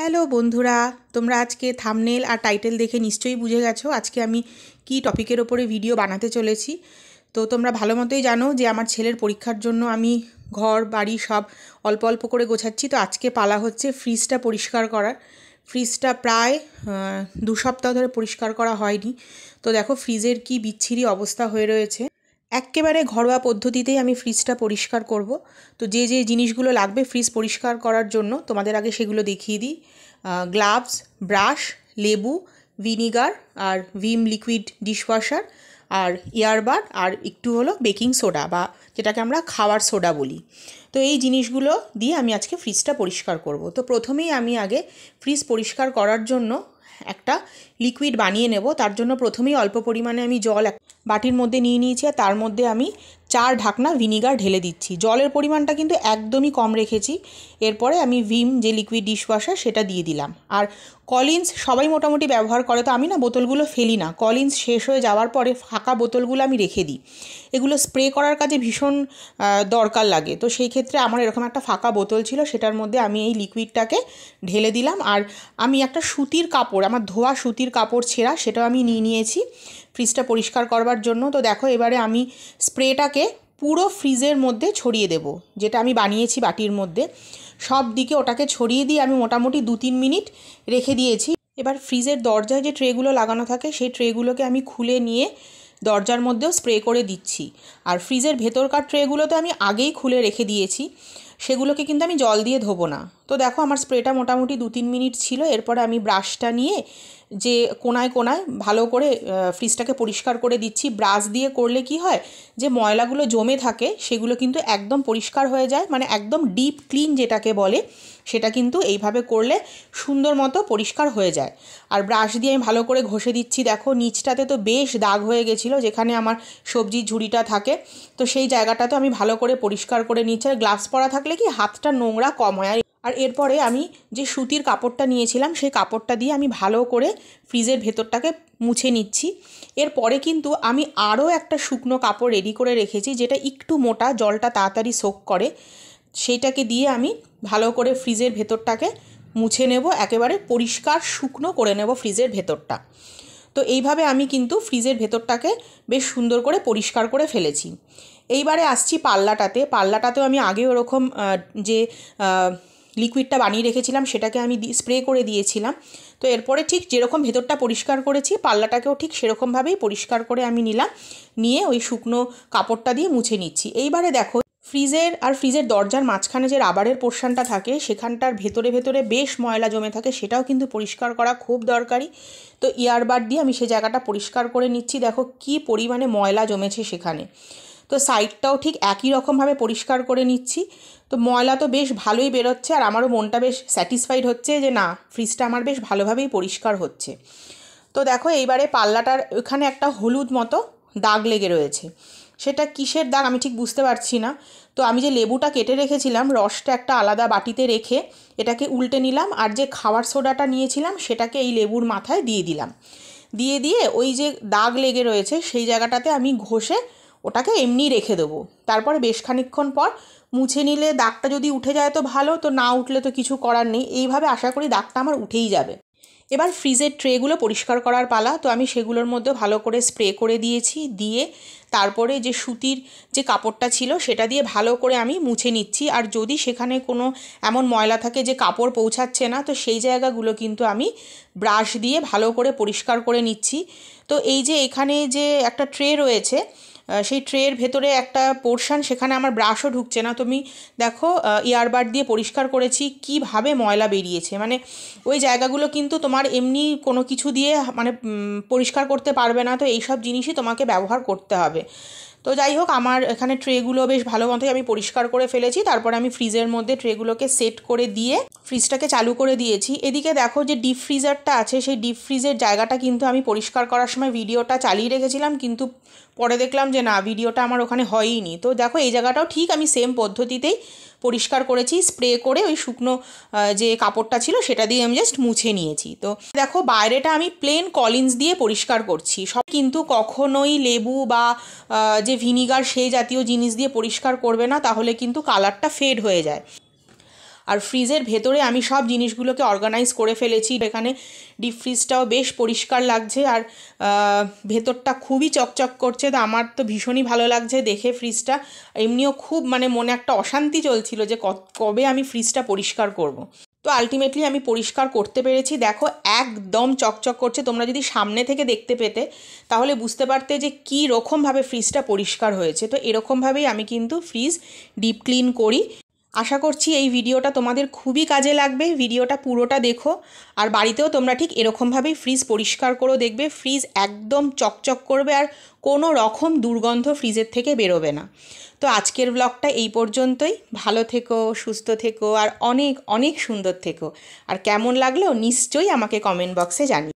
Hello বন্ধুরা তোমরা আজকে থামনেল আর টাইটেল দেখে নিশ্চয়ই বুঝে গেছো আজকে আমি কি টপিকের ওপরে ভিডিও বানাতে চলেছি তো তোমরা ভালো মতোই জানো যে আমার ছেলের পরীক্ষার জন্য আমি ঘর বাড়ি সব অল্প অল্প করে গোছাচ্ছি তো আজকে পালা হচ্ছে ফ্রিজটা পরিষ্কার করার ফ্রিজটা প্রায় দু সপ্তাহ ধরে পরিষ্কার করা হয়নি তো দেখো ফ্রিজের কি বিচ্ছিরি অবস্থা হয়ে রয়েছে একেবারে ঘরোয়া পদ্ধতিতেই আমি ফ্রিজটা পরিষ্কার করব তো যে যে জিনিসগুলো লাগবে ফ্রিজ পরিষ্কার করার জন্য তোমাদের আগে সেগুলো দেখিয়ে দিই গ্লাভস ব্রাশ লেবু ভিনিগার আর ভিম লিকুইড ডিশওয়াশার আর ইয়ারবার আর একটু হলো বেকিং সোডা বা যেটাকে আমরা খাওয়ার সোডা বলি তো এই জিনিসগুলো দিয়ে আমি আজকে ফ্রিজটা পরিষ্কার করব তো প্রথমেই আমি আগে ফ্রিজ পরিষ্কার করার জন্য একটা লিকুইড বানিয়ে নেব তার জন্য প্রথমেই অল্প পরিমাণে আমি জল বাটির মধ্যে নিয়ে নিয়েছি আর তার মধ্যে আমি চার ঢাকনা ভিনিগার ঢেলে দিচ্ছি জলের পরিমাণটা কিন্তু একদমই কম রেখেছি এরপরে আমি ভিম যে লিকুইড ডিশওয়াশার সেটা দিয়ে দিলাম আর কলিন্স সবাই মোটামুটি ব্যবহার করে তো আমি না বোতলগুলো ফেলি না কলিন্স শেষ হয়ে যাওয়ার পরে ফাঁকা বোতলগুলো আমি রেখে দিই এগুলো স্প্রে করার কাজে ভীষণ দরকার লাগে তো সেই ক্ষেত্রে আমার এরকম একটা ফাঁকা বোতল ছিল সেটার মধ্যে আমি এই লিকুইডটাকে ঢেলে দিলাম আর আমি একটা সুতির কাপড় আমার ধোয়া সুতির কাপড় ছেঁড়া সেটাও আমি নিয়ে নিয়েছি ফ্রিজটা পরিষ্কার করবার জন্য তো দেখো এবারে আমি স্প্রেটাকে পুরো ফ্রিজের মধ্যে ছড়িয়ে দেব যেটা আমি বানিয়েছি বাটির মধ্যে সব দিকে ওটাকে ছড়িয়ে দিয়ে আমি মোটামুটি দু তিন মিনিট রেখে দিয়েছি এবার ফ্রিজের দরজায় যে ট্রেগুলো লাগানো থাকে সেই ট্রেগুলোকে আমি খুলে নিয়ে দরজার মধ্যেও স্প্রে করে দিচ্ছি আর ফ্রিজের ভেতরকার ট্রেগুলো তো আমি আগেই খুলে রেখে দিয়েছি সেগুলোকে কিন্তু আমি জল দিয়ে ধোবো না তো দেখো আমার স্প্রেটা মোটামুটি দু তিন মিনিট ছিল এরপরে আমি ব্রাশটা নিয়ে যে কোনায় কোনায় ভালো করে ফ্রিজটাকে পরিষ্কার করে দিচ্ছি ব্রাশ দিয়ে করলে কি হয় যে ময়লাগুলো জমে থাকে সেগুলো কিন্তু একদম পরিষ্কার হয়ে যায় মানে একদম ডিপ ক্লিন যেটাকে বলে সেটা কিন্তু এইভাবে করলে সুন্দর মতো পরিষ্কার হয়ে যায় আর ব্রাশ দিয়ে আমি ভালো করে ঘষে দিচ্ছি দেখো নিচটাতে তো বেশ দাগ হয়ে গেছিলো যেখানে আমার সবজির ঝুড়িটা থাকে তো সেই জায়গাটা তো আমি ভালো করে পরিষ্কার করে নিচ্ছি আর গ্লাভস পরা থাকলে কি হাতটা নোংরা কম হয় আর এরপরে আমি যে সুতির কাপড়টা নিয়েছিলাম সেই কাপড়টা দিয়ে আমি ভালো করে ফ্রিজের ভেতরটাকে মুছে নিচ্ছি এরপরে কিন্তু আমি আরও একটা শুকনো কাপড় রেডি করে রেখেছি যেটা একটু মোটা জলটা তাড়াতাড়ি শোক করে সেইটাকে দিয়ে আমি ভালো করে ফ্রিজের ভেতরটাকে মুছে নেব একেবারে পরিষ্কার শুকনো করে নেব ফ্রিজের ভেতরটা তো এইভাবে আমি কিন্তু ফ্রিজের ভেতরটাকে বেশ সুন্দর করে পরিষ্কার করে ফেলেছি এইবারে আসছি পাল্লাটাতে পাল্লাটাতেও আমি আগে ওরকম যে লিকুইডটা বানিয়ে রেখেছিলাম সেটাকে আমি স্প্রে করে দিয়েছিলাম তো এরপরে ঠিক যেরকম ভেতরটা পরিষ্কার করেছি পাল্লাটাকেও ঠিক সেরকমভাবেই পরিষ্কার করে আমি নিলাম নিয়ে ওই শুকনো কাপড়টা দিয়ে মুছে নিচ্ছি এইবারে দেখো ফ্রিজের আর ফ্রিজের দরজার মাঝখানে যে রাবারের পোর্শনটা থাকে সেখানটার ভেতরে ভেতরে বেশ ময়লা জমে থাকে সেটাও কিন্তু পরিষ্কার করা খুব দরকারি তো ইয়ারবার দিয়ে আমি সে জায়গাটা পরিষ্কার করে নিচ্ছি দেখো কি পরিমাণে ময়লা জমেছে সেখানে তো সাইডটাও ঠিক একই রকমভাবে পরিষ্কার করে নিচ্ছি তো ময়লা তো বেশ ভালোই বেরোচ্ছে আর আমারও মনটা বেশ স্যাটিসফাইড হচ্ছে যে না ফ্রিজটা আমার বেশ ভালোভাবেই পরিষ্কার হচ্ছে তো দেখো এইবারে পাল্লাটার ওখানে একটা হলুদ মতো দাগ লেগে রয়েছে সেটা কিসের দাগ আমি ঠিক বুঝতে পারছি না তো আমি যে লেবুটা কেটে রেখেছিলাম রসটা একটা আলাদা বাটিতে রেখে এটাকে উল্টে নিলাম আর যে খাওয়ার সোডাটা নিয়েছিলাম সেটাকে এই লেবুর মাথায় দিয়ে দিলাম দিয়ে দিয়ে ওই যে দাগ লেগে রয়েছে সেই জায়গাটাতে আমি ঘষে ওটাকে এমনি রেখে দেবো তারপরে বেশ খানিক্ষণ পর মুছে নিলে দাগটা যদি উঠে যায় তো ভালো তো না উঠলে তো কিছু করার নেই এইভাবে আশা করি দাগটা আমার উঠেই যাবে এবার ফ্রিজের ট্রেগুলো পরিষ্কার করার পালা তো আমি সেগুলোর মধ্যে ভালো করে স্প্রে করে দিয়েছি দিয়ে তারপরে যে সুতির যে কাপড়টা ছিল সেটা দিয়ে ভালো করে আমি মুছে নিচ্ছি আর যদি সেখানে কোনো এমন ময়লা থাকে যে কাপড় পৌঁছাচ্ছে না তো সেই জায়গাগুলো কিন্তু আমি ব্রাশ দিয়ে ভালো করে পরিষ্কার করে নিচ্ছি তো এই যে এখানে যে একটা ট্রে রয়েছে সেই ট্রের ভেতরে একটা পোর্শান সেখানে আমার ব্রাশও ঢুকছে না তুমি দেখো ইয়ারবাড দিয়ে পরিষ্কার করেছি কিভাবে ময়লা বেরিয়েছে মানে ওই জায়গাগুলো কিন্তু তোমার এমনি কোনো কিছু দিয়ে মানে পরিষ্কার করতে পারবে না তো এইসব জিনিসই তোমাকে ব্যবহার করতে হবে তো যাই হোক আমার এখানে ট্রেগুলো বেশ ভালো মতোই আমি পরিষ্কার করে ফেলেছি তারপর আমি ফ্রিজের মধ্যে ট্রেগুলোকে সেট করে দিয়ে ফ্রিজটাকে চালু করে দিয়েছি এদিকে দেখো যে ডিপ ফ্রিজারটা আছে সেই ডিপ ফ্রিজের জায়গাটা কিন্তু আমি পরিষ্কার করার সময় ভিডিওটা চালিয়ে রেখেছিলাম কিন্তু পরে দেখলাম যে না ভিডিওটা আমার ওখানে হয়ইনি তো দেখো এই জায়গাটাও ঠিক আমি সেম পদ্ধতিতেই পরিষ্কার করেছি স্প্রে করে ওই শুকনো যে কাপড়টা ছিল সেটা দিয়ে আমি জাস্ট মুছে নিয়েছি তো দেখো বাইরেটা আমি প্লেন কলিন্স দিয়ে পরিষ্কার করছি সব কিন্তু কখনোই লেবু বা যে ভিনিগার সেই জাতীয় জিনিস দিয়ে পরিষ্কার করবে না তাহলে কিন্তু কালারটা ফেড হয়ে যায় আর ফ্রিজের ভেতরে আমি সব জিনিসগুলোকে অর্গানাইজ করে ফেলেছি এখানে ডিপ ফ্রিজটাও বেশ পরিষ্কার লাগছে আর ভেতরটা খুবই চকচক করছে তো আমার তো ভীষণই ভালো লাগছে দেখে ফ্রিজটা এমনিও খুব মানে মনে একটা অশান্তি চলছিল যে কবে আমি ফ্রিজটা পরিষ্কার করব। তো আলটিমেটলি আমি পরিষ্কার করতে পেরেছি দেখো একদম চকচক করছে তোমরা যদি সামনে থেকে দেখতে পেতে তাহলে বুঝতে পারতে যে কী রকমভাবে ফ্রিজটা পরিষ্কার হয়েছে তো এরকমভাবেই আমি কিন্তু ফ্রিজ ডিপ ক্লিন করি আশা করছি এই ভিডিওটা তোমাদের খুবই কাজে লাগবে ভিডিওটা পুরোটা দেখো আর বাড়িতেও তোমরা ঠিক এরকমভাবেই ফ্রিজ পরিষ্কার করো দেখবে ফ্রিজ একদম চকচক করবে আর কোনো রকম দুর্গন্ধ ফ্রিজের থেকে বেরোবে না তো আজকের ব্লগটা এই পর্যন্তই ভালো থেকো সুস্থ থেকো আর অনেক অনেক সুন্দর থেকো আর কেমন লাগলো নিশ্চয়ই আমাকে কমেন্ট বক্সে জানি